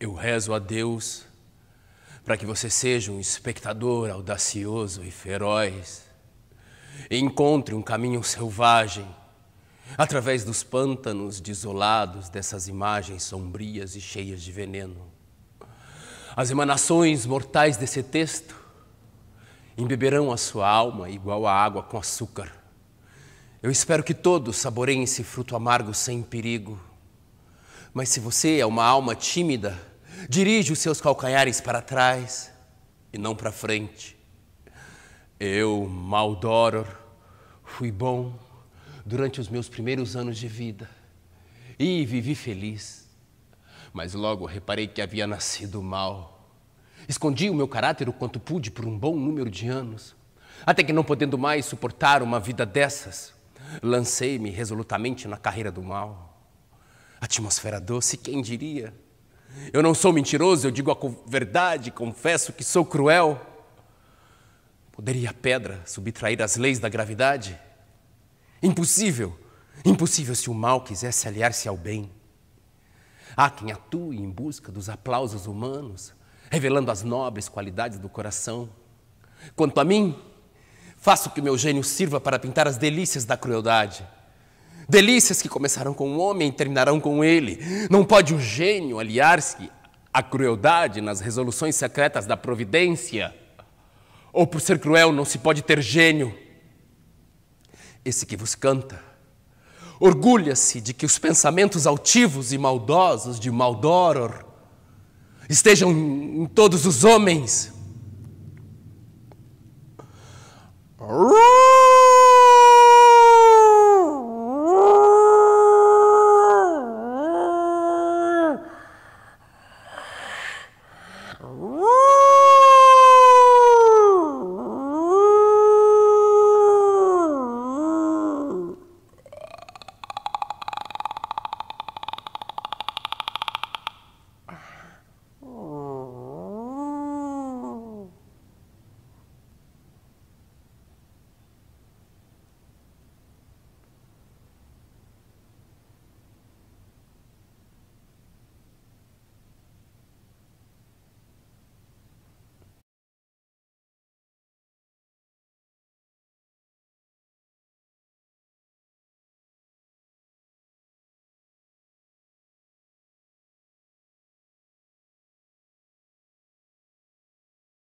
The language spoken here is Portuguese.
Eu rezo a Deus para que você seja um espectador audacioso e feroz. E encontre um caminho selvagem através dos pântanos desolados dessas imagens sombrias e cheias de veneno. As emanações mortais desse texto embeberão a sua alma igual a água com açúcar. Eu espero que todos saboreiem esse fruto amargo sem perigo. Mas se você é uma alma tímida, Dirige os seus calcanhares para trás e não para frente. Eu, Maldoror, fui bom durante os meus primeiros anos de vida e vivi feliz. Mas logo reparei que havia nascido mal. Escondi o meu caráter o quanto pude por um bom número de anos, até que não podendo mais suportar uma vida dessas, lancei-me resolutamente na carreira do mal. Atmosfera doce, quem diria? Eu não sou mentiroso, eu digo a verdade, confesso que sou cruel. Poderia a pedra subtrair as leis da gravidade? Impossível, impossível se o mal quisesse aliar-se ao bem. Há ah, quem atue em busca dos aplausos humanos, revelando as nobres qualidades do coração. Quanto a mim, faço que meu gênio sirva para pintar as delícias da crueldade Delícias que começaram com o homem terminarão com ele. Não pode o gênio aliar-se à crueldade nas resoluções secretas da providência. Ou por ser cruel não se pode ter gênio. Esse que vos canta orgulha-se de que os pensamentos altivos e maldosos de Maldoror estejam em todos os homens. Right.